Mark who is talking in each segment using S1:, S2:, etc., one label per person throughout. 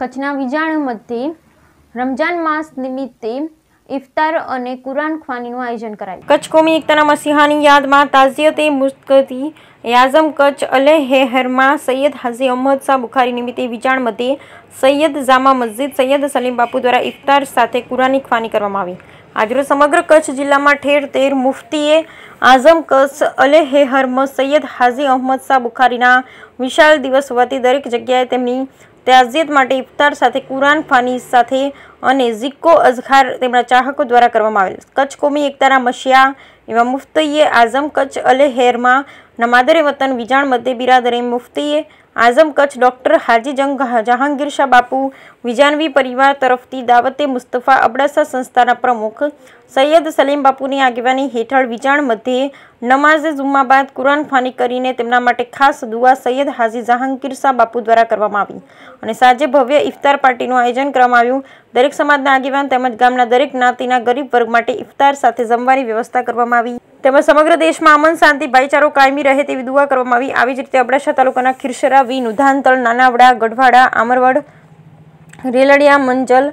S1: કચ્છના વિજાણ મધ્યે રમજાન માસ નિમિત્તે ઇફતાર અને કુરાન ખ્વાનીનું આયોજન કરાયું
S2: કચ્છ કોમી એકતાના મસીહાની યાદમાં તાઝિયત એ યાઝમ કચ્છ અલે હેહરમાં સૈયદ હાઝી અહમદ શાહ બુખારી નિમિત્તે વિજાણ મધ્યે સૈયદ જામા મસ્જિદ સૈયદ સલીમ બાપુ દ્વારા ઇફતાર સાથે કુરાની ખવાની કરવામાં આવી આજરોજ સમગ્ર કચ્છ જિલ્લામાં ઠેર તેર મુફ્તીએ આઝમ કચ્છ અલે હેહરમાં સૈયદ હાઝી અહમદ શાહ બુખારીના વિશાળ દિવસ હોવાથી દરેક જગ્યાએ તેમની તાઝિયત માટે ઇફતાર સાથે કુરાન ફાની સાથે અને ઝિક્કો અઝખાર તેમના ચાહકો દ્વારા કરવામાં આવેલ કચ્છ કોમી એકતાના મશિયા એવા મુફ્તઈએ આઝમ કચ્છ અલે અલેહેરમાં નમાદરે વતન વિજાણ મધ્ય બિરાદરે મુફ્તીએ આઝમ કચ્છ ડૉક્ટર હાજી જંગ જહાંગીર શાહ બાપુ વિજાનવી પરિવાર તરફથી દાવતે મુસ્તફા અબડાસા સંસ્થાના પ્રમુખ સૈયદ સલીમ બાપુની આગેવાની હેઠળ વિજાણ મધ્યે નમાઝે જુમ્મા બાદ કુરાન ફાની કરીને તેમના માટે ખાસ દુઆ સૈયદ હાજી જહાંગીર શાહ બાપુ દ્વારા કરવામાં આવી અને સાંજે ભવ્ય ઇફતાર પાર્ટીનું આયોજન કરવામાં આવ્યું દરેક સમાજના આગેવાન તેમજ ગામના દરેક જ્ઞાતિના ગરીબ વર્ગ માટે ઇફતાર સાથે જમવાની વ્યવસ્થા કરવામાં આવી તેમજ સમગ્ર દેશમાં અમન શાંતિ ભાઈચારો કાયમી રહે તેવી દુવા કરવામાં આવી આવી જ રીતે અબડાસા તાલુકાના ખીરસરા વી નુધાનતળ નાનાવડા ગઢવાડા આમરવાડ રેલડિયા મંજલ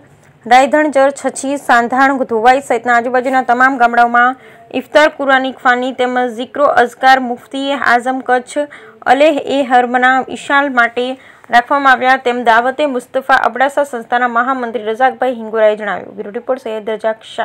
S2: રાયધણજર છછી સાંધાણ ધોવાઈ સહિતના આજુબાજુના તમામ ગામડાઓમાં ઇફતાર કુરાની ખ્વાની તેમજ ઝિક્રો અઝકાર મુફ્તી આઝમ કચ્છ અલેહ એ હર્મના ઈશાલ માટે રાખવામાં આવ્યા તેમ દાવતે મુસ્તફા અબડાસા સંસ્થાના મહામંત્રી રજાકભાઈ હિંગોરાએ જણાવ્યું બ્યુરો રિપોર્ટ સૈયદ રજાક શાહ